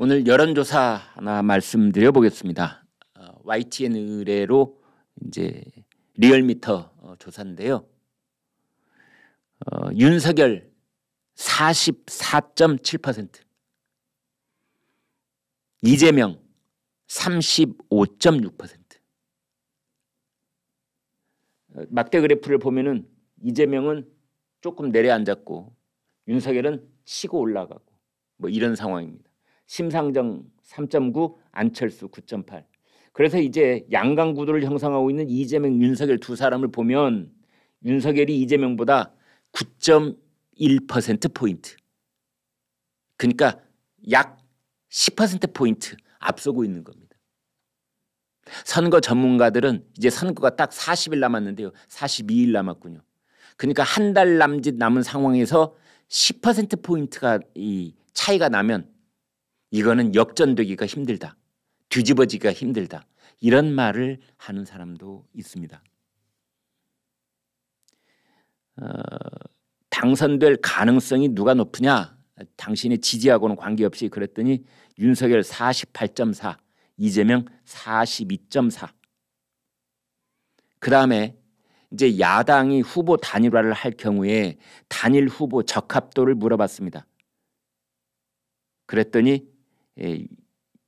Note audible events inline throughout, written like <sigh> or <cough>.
오늘 여론조사 하나 말씀드려 보겠습니다. YTN 어, 의뢰로 이제 리얼미터 어, 조사인데요. 어, 윤석열 44.7% 이재명 35.6% 어, 막대 그래프를 보면은 이재명은 조금 내려앉았고 윤석열은 치고 올라가고 뭐 이런 상황입니다. 심상정 3.9, 안철수 9.8. 그래서 이제 양강 구도를 형성하고 있는 이재명, 윤석열 두 사람을 보면 윤석열이 이재명보다 9.1% 포인트. 그러니까 약 10% 포인트 앞서고 있는 겁니다. 선거 전문가들은 이제 선거가 딱 40일 남았는데요. 42일 남았군요. 그러니까 한 달 남짓 남은 상황에서 10% 포인트가 이 차이가 나면 이거는 역전되기가 힘들다. 뒤집어지기가 힘들다. 이런 말을 하는 사람도 있습니다. 어, 당선될 가능성이 누가 높으냐? 당신이 지지하고는 관계없이 그랬더니 윤석열 48.4, 이재명 42.4. 그 다음에 이제 야당이 후보 단일화를 할 경우에 단일 후보 적합도를 물어봤습니다. 그랬더니 예,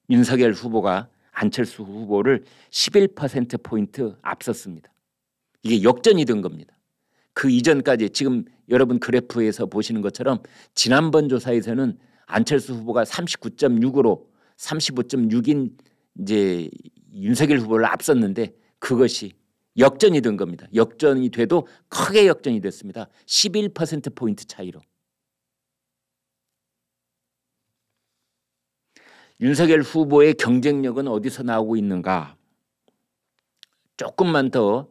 윤석열 후보가 안철수 후보를 11% 포인트 앞섰습니다. 이게 역전이 된 겁니다. 그 이전까지 지금 여러분 그래프에서 보시는 것처럼 지난번 조사에서는 안철수 후보가 39.6으로 35.6인 이제 윤석열 후보를 앞섰는데 그것이 역전이 된 겁니다. 역전이 돼도 크게 역전이 됐습니다. 11% 포인트 차이로. 윤석열 후보의 경쟁력은 어디서 나오고 있는가 조금만 더한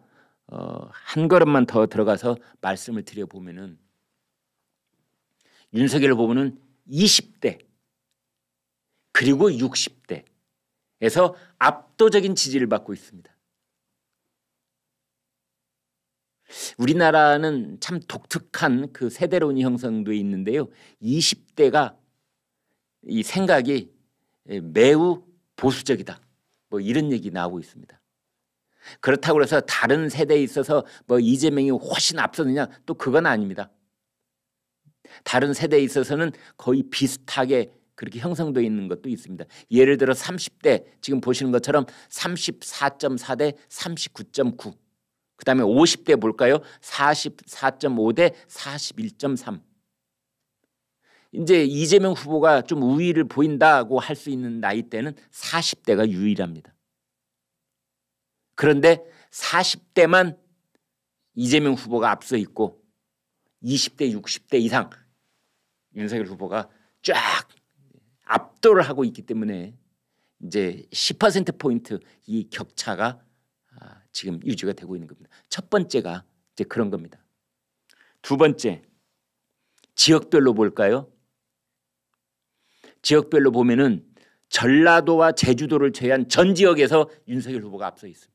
어, 걸음만 더 들어가서 말씀을 드려보면은 윤석열 후보는 20대 그리고 60대에서 압도적인 지지를 받고 있습니다. 우리나라는 참 독특한 그 세대론이 형성돼 있는데요. 20대가 이 생각이 예, 매우 보수적이다. 뭐 이런 얘기 나오고 있습니다. 그렇다고 해서 다른 세대에 있어서 뭐 이재명이 훨씬 앞서느냐 또 그건 아닙니다. 다른 세대에 있어서는 거의 비슷하게 그렇게 형성되어 있는 것도 있습니다. 예를 들어 30대 지금 보시는 것처럼 34.4대 39.9. 그다음에 50대 볼까요? 44.5대 41.3. 이제 이재명 후보가 좀 우위를 보인다고 할 수 있는 나이대는 40대가 유일합니다. 그런데 40대만 이재명 후보가 앞서 있고 20대 60대 이상 윤석열 후보가 쫙 압도를 하고 있기 때문에 이제 10%포인트 이 격차가 아, 지금 유지가 되고 있는 겁니다. 첫 번째가 이제 그런 겁니다. 두 번째 지역별로 볼까요? 지역별로 보면은 전라도와 제주도를 제외한 전 지역에서 윤석열 후보가 앞서 있습니다.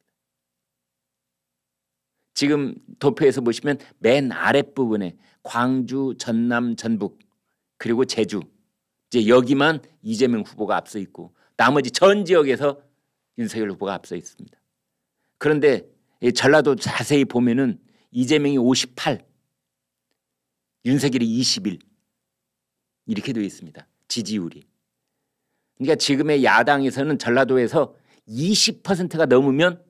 지금 도표에서 보시면 맨 아랫부분에 광주, 전남, 전북 그리고 제주 이제 여기만 이재명 후보가 앞서 있고 나머지 전 지역에서 윤석열 후보가 앞서 있습니다. 그런데 전라도 자세히 보면은 이재명이 58, 윤석열이 21 이렇게 되어 있습니다. 지지율이. 그러니까 지금의 야당에서는 전라도에서 20%가 넘으면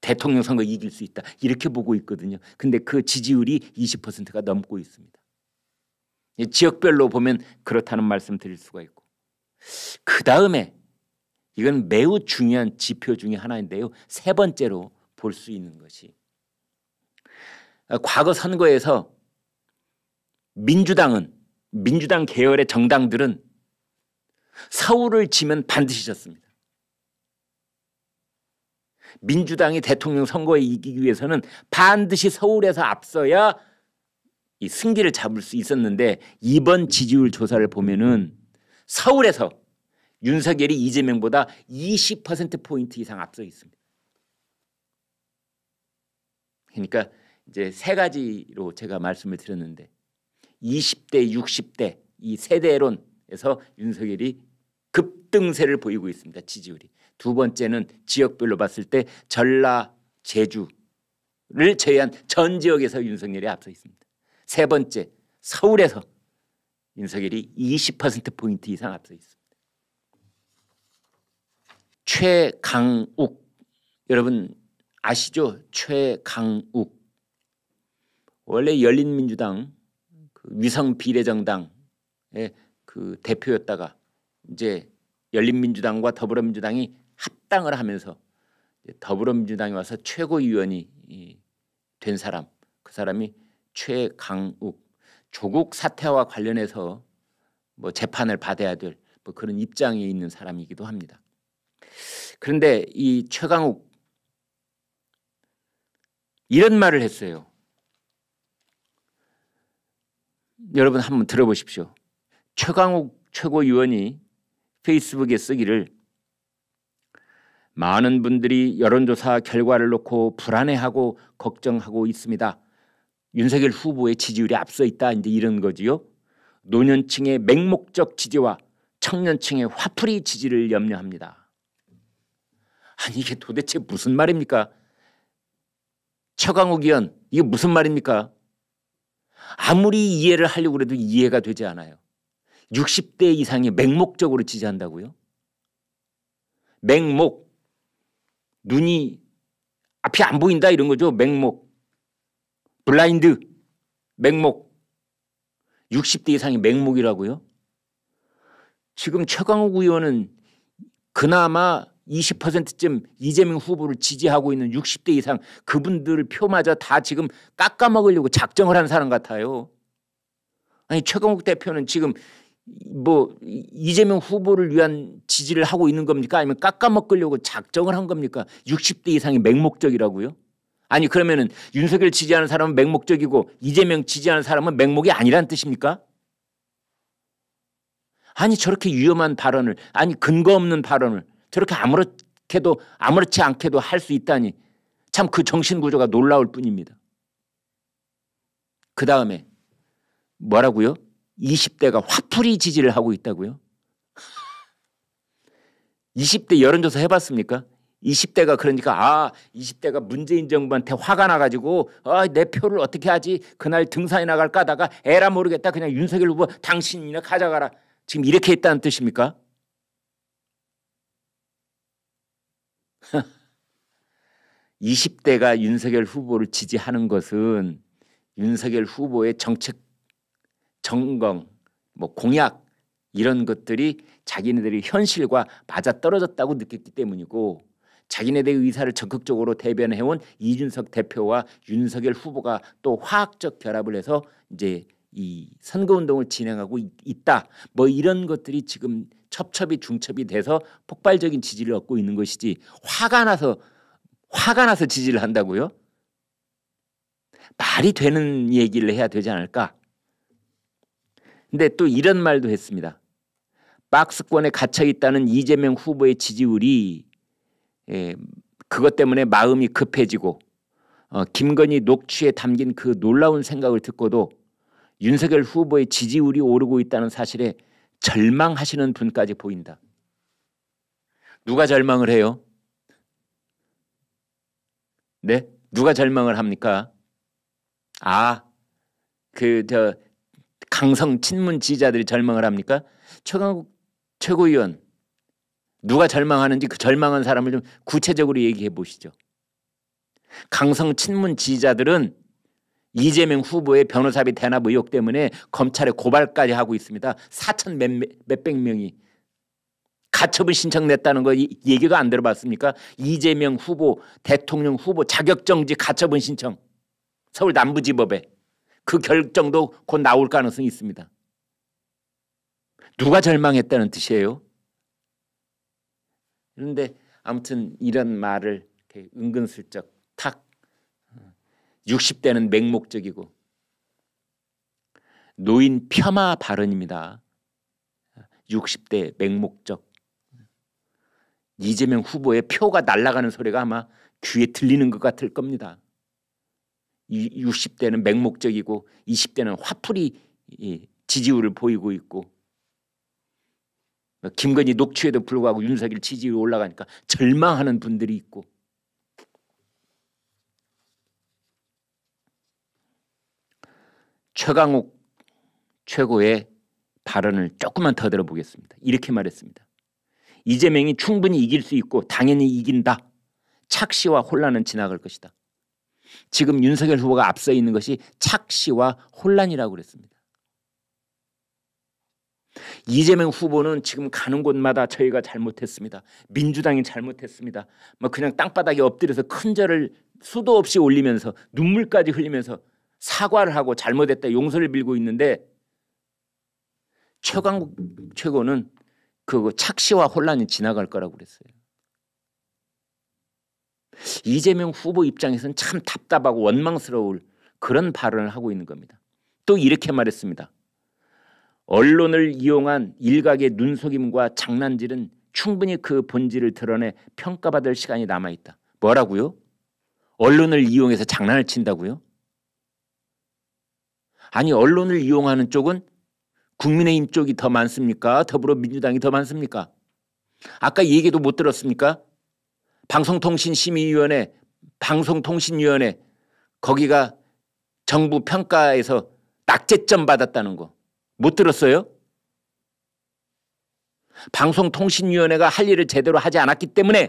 대통령 선거 이길 수 있다 이렇게 보고 있거든요. 근데 그 지지율이 20%가 넘고 있습니다. 지역별로 보면 그렇다는 말씀 드릴 수가 있고 그 다음에 이건 매우 중요한 지표 중의 하나인데요. 세 번째로 볼 수 있는 것이 과거 선거에서 민주당은 민주당 계열의 정당들은 서울을 지면 반드시 졌습니다. 민주당이 대통령 선거에 이기기 위해서는 반드시 서울에서 앞서야 이 승기를 잡을 수 있었는데 이번 지지율 조사를 보면은 서울에서 윤석열이 이재명보다 20%포인트 이상 앞서 있습니다. 그러니까 이제 세 가지로 제가 말씀을 드렸는데 20대 60대 이 세대론에서 윤석열이 급등세를 보이고 있습니다. 지지율이. 두 번째는 지역별로 봤을 때 전라 제주를 제외한 전 지역에서 윤석열이 앞서 있습니다. 세 번째 서울에서 윤석열이 20%포인트 이상 앞서 있습니다. 최강욱 여러분 아시죠? 최강욱 원래 열린민주당 위성 비례정당의 예, 그 대표였다가 이제 열린민주당과 더불어민주당이 합당을 하면서 더불어민주당이 와서 최고위원이 된 사람 그 사람이 최강욱 조국 사태와 관련해서 뭐 재판을 받아야 될뭐 그런 입장에 있는 사람이기도 합니다. 그런데 이 최강욱 이런 말을 했어요. 여러분 한번 들어보십시오. 최강욱 최고위원이 페이스북에 쓰기를 많은 분들이 여론조사 결과를 놓고 불안해하고 걱정하고 있습니다. 윤석열 후보의 지지율이 앞서 있다 이제 이런 거지요. 노년층의 맹목적 지지와 청년층의 화풀이 지지를 염려합니다. 아니 이게 도대체 무슨 말입니까? 최강욱 의원 이게 무슨 말입니까? 아무리 이해를 하려고 해도 이해가 되지 않아요. 60대 이상이 맹목적으로 지지한다고요? 맹목. 눈이 앞이 안 보인다 이런 거죠. 맹목. 블라인드. 맹목. 60대 이상이 맹목이라고요? 지금 최강욱 의원은 그나마 20%쯤 이재명 후보를 지지하고 있는 60대 이상 그분들 표마저 다 지금 깎아먹으려고 작정을 한 사람 같아요. 아니 최강욱 대표는 지금 뭐 이재명 후보를 위한 지지를 하고 있는 겁니까 아니면 깎아먹으려고 작정을 한 겁니까 60대 이상이 맹목적이라고요? 아니 그러면은 윤석열 지지하는 사람은 맹목적이고 이재명 지지하는 사람은 맹목이 아니란 뜻입니까? 아니 저렇게 위험한 발언을 아니 근거 없는 발언을 저렇게 아무렇게도 아무렇지 않게도 할 수 있다니 참 그 정신 구조가 놀라울 뿐입니다. 그 다음에 뭐라고요? 20대가 화풀이 지지를 하고 있다고요? 20대 <laughs> 여론조사 해봤습니까? 20대가 그러니까 아 20대가 문재인 정부한테 화가 나가지고 아내 어, 표를 어떻게 하지 그날 등산에 나갈까 하다가 에라 모르겠다 그냥 윤석열 후보 당신이나 가져가라 지금 이렇게 했다는 뜻입니까? 20대가 윤석열 후보를 지지하는 것은 윤석열 후보의 정책 정공 뭐 공약 이런 것들이 자기네들이 현실과 맞아떨어졌다고 느꼈기 때문이고 자기네들의 의사를 적극적으로 대변해온 이준석 대표와 윤석열 후보가 또 화학적 결합을 해서 이제 이 선거운동을 진행하고 있다 뭐 이런 것들이 지금 첩첩이 중첩이 돼서 폭발적인 지지를 얻고 있는 것이지 화가 나서 화가 나서 지지를 한다고요? 말이 되는 얘기를 해야 되지 않을까? 근데 또 이런 말도 했습니다. 박스권에 갇혀 있다는 이재명 후보의 지지율이 예, 그것 때문에 마음이 급해지고 어, 김건희 녹취에 담긴 그 놀라운 생각을 듣고도 윤석열 후보의 지지율이 오르고 있다는 사실에 절망하시는 분까지 보인다. 누가 절망을 해요? 네? 누가 절망을 합니까? 아, 그저 강성 친문 지지자들이 절망을 합니까? 최강욱 최고위원 누가 절망하는지 그 절망한 사람을 좀 구체적으로 얘기해 보시죠. 강성 친문 지지자들은 이재명 후보의 변호사비 대납 의혹 때문에 검찰에 고발까지 하고 있습니다. 4천 몇백 명이 가처분 신청 냈다는 거 얘기가 안 들어봤습니까? 이재명 후보 대통령 후보 자격정지 가처분 신청 서울 남부지법에 그 결정도 곧 나올 가능성이 있습니다. 누가 절망했다는 뜻이에요? 그런데 아무튼 이런 말을 은근슬쩍 탁 60대는 어, 맹목적이고 노인 폄하 발언입니다. 60대 맹목적 이재명 후보의 표가 날아가는 소리가 아마 귀에 들리는 것 같을 겁니다. 60대는 맹목적이고 20대는 화풀이 지지율을 보이고 있고 뭐 김건희 녹취에도 불구하고 윤석열 지지율이 올라가니까 절망하는 분들이 있고 최강욱 최고의 발언을 조금만 더 들어보겠습니다. 이렇게 말했습니다. 이재명이 충분히 이길 수 있고 당연히 이긴다. 착시와 혼란은 지나갈 것이다. 지금 윤석열 후보가 앞서 있는 것이 착시와 혼란이라고 그랬습니다. 이재명 후보는 지금 가는 곳마다 저희가 잘못했습니다. 민주당이 잘못했습니다. 막 뭐 그냥 땅바닥에 엎드려서 큰 절을 수도 없이 올리면서 눈물까지 흘리면서 사과를 하고 잘못했다 용서를 빌고 있는데 최강욱 최고는 그 착시와 혼란이 지나갈 거라고 그랬어요. 이재명 후보 입장에서는 참 답답하고 원망스러울 그런 발언을 하고 있는 겁니다. 또 이렇게 말했습니다. 언론을 이용한 일각의 눈속임과 장난질은 충분히 그 본질을 드러내 평가받을 시간이 남아있다. 뭐라고요? 언론을 이용해서 장난을 친다고요? 아니 언론을 이용하는 쪽은 국민의힘 쪽이 더 많습니까? 더불어민주당이 더 많습니까? 아까 얘기도 못 들었습니까? 방송통신심의위원회, 방송통신위원회 거기가 정부 평가에서 낙제점 받았다는 거 못 들었어요? 방송통신위원회가 할 일을 제대로 하지 않았기 때문에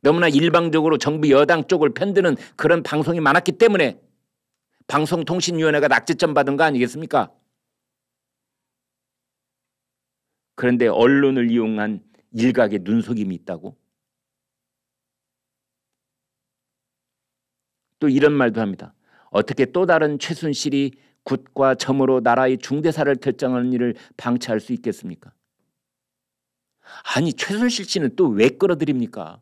너무나 일방적으로 정부 여당 쪽을 편드는 그런 방송이 많았기 때문에 방송통신위원회가 낙제점 받은 거 아니겠습니까? 그런데 언론을 이용한 일각의 눈속임이 있다고? 또 이런 말도 합니다. 어떻게 또 다른 최순실이 굿과 점으로 나라의 중대사를 결정하는 일을 방치할 수 있겠습니까? 아니 최순실 씨는 또 왜 끌어들입니까?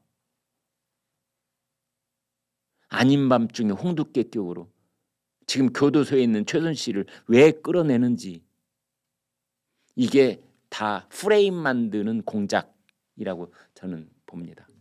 아닌 밤중에 홍두깨격으로 지금 교도소에 있는 최순실을 왜 끌어내는지 이게 다 프레임 만드는 공작이라고 저는 봅니다.